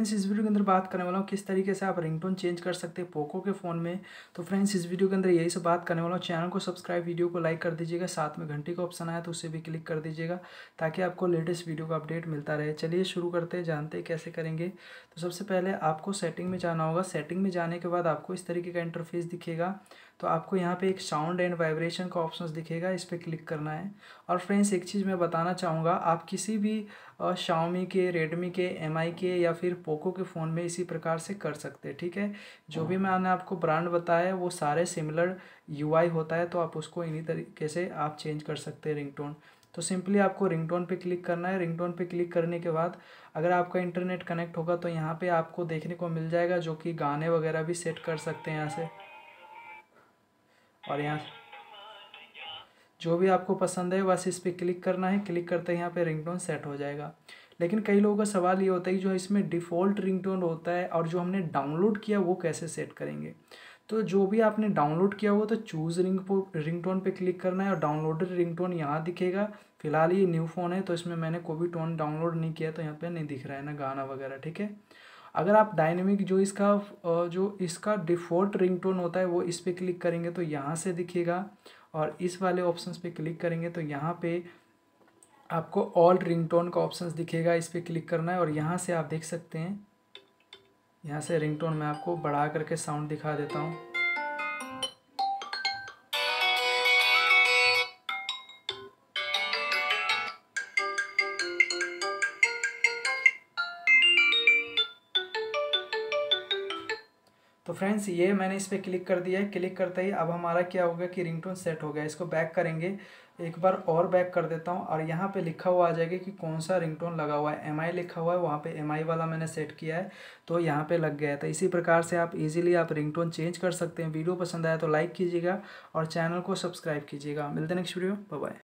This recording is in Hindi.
फ्रेंड्स इस वीडियो के अंदर बात करने वाला हूँ किस तरीके से आप रिंगटोन चेंज कर सकते हैं पोको के फ़ोन में तो फ्रेंड्स इस वीडियो के अंदर यही सब बात करने वाला हूँ चैनल को सब्सक्राइब वीडियो को लाइक कर दीजिएगा साथ में घंटी का ऑप्शन आया तो उसे भी क्लिक कर दीजिएगा ताकि आपको लेटेस्ट वीडियो का अपडेट मिलता रहे चलिए शुरू करते हैं जानते हैं कैसे करेंगे तो सबसे पहले आपको सेटिंग में जाना होगा सेटिंग में जाने के बाद आपको इस तरीके का इंटरफेस दिखेगा तो आपको यहाँ पे एक साउंड एंड वाइब्रेशन का ऑप्शन दिखेगा इस पर क्लिक करना है और फ्रेंड्स एक चीज़ मैं बताना चाहूँगा आप किसी भी शाओमी के रेडमी के एम के या फिर पोको के फ़ोन में इसी प्रकार से कर सकते हैं ठीक है जो भी मैंने आपको ब्रांड बताया वो सारे सिमिलर यूआई होता है तो आप उसको इन्हीं तरीके से आप चेंज कर सकते हैं रिंगटोन तो सिंपली आपको रिंगटोन पे क्लिक करना है रिंगटोन पे क्लिक करने के बाद अगर आपका इंटरनेट कनेक्ट होगा तो यहाँ पे आपको देखने को मिल जाएगा जो कि गाने वगैरह भी सेट कर सकते हैं यहाँ से और यहाँ जो भी आपको पसंद है बस इस पर क्लिक करना है क्लिक करते ही यहाँ पे रिंगटोन सेट हो जाएगा लेकिन कई लोगों का सवाल ये होता है कि जो इसमें डिफ़ॉल्ट रिंगटोन होता है और जो हमने डाउनलोड किया वो कैसे सेट करेंगे तो जो भी आपने डाउनलोड किया हुआ तो चूज़ रिंग रिंग टोन पर क्लिक करना है और डाउनलोडेड रिंग टोन यहाँ दिखेगा फिलहाल ये न्यू फ़ोन है तो इसमें मैंने कोई भी टोन डाउनलोड नहीं किया तो यहाँ पे नहीं दिख रहा है ना गाना वगैरह ठीक है अगर आप डायनेमिक जो इसका जो इसका डिफ़ॉल्ट रिंग टोन होता है वो इस पर क्लिक करेंगे तो यहाँ से दिखेगा और इस वाले ऑप्शन पे क्लिक करेंगे तो यहाँ पे आपको ऑल रिंगटोन का ऑप्शन दिखेगा इस पर क्लिक करना है और यहाँ से आप देख सकते हैं यहाँ से रिंगटोन मैं आपको बढ़ा करके साउंड दिखा देता हूँ तो फ्रेंड्स ये मैंने इस पर क्लिक कर दिया है क्लिक करते ही अब हमारा क्या होगा कि रिंगटोन सेट हो गया इसको बैक करेंगे एक बार और बैक कर देता हूँ और यहाँ पे लिखा हुआ आ जाएगा कि कौन सा रिंगटोन लगा हुआ है एम लिखा हुआ है वहाँ पे एम वाला मैंने सेट किया है तो यहाँ पे लग गया है तो इसी प्रकार से आप इजीली आप रिंगटोन चेंज कर सकते हैं वीडियो पसंद आया तो लाइक कीजिएगा और चैनल को सब्सक्राइब कीजिएगा मिलते नेक्स्ट वीडियो बाय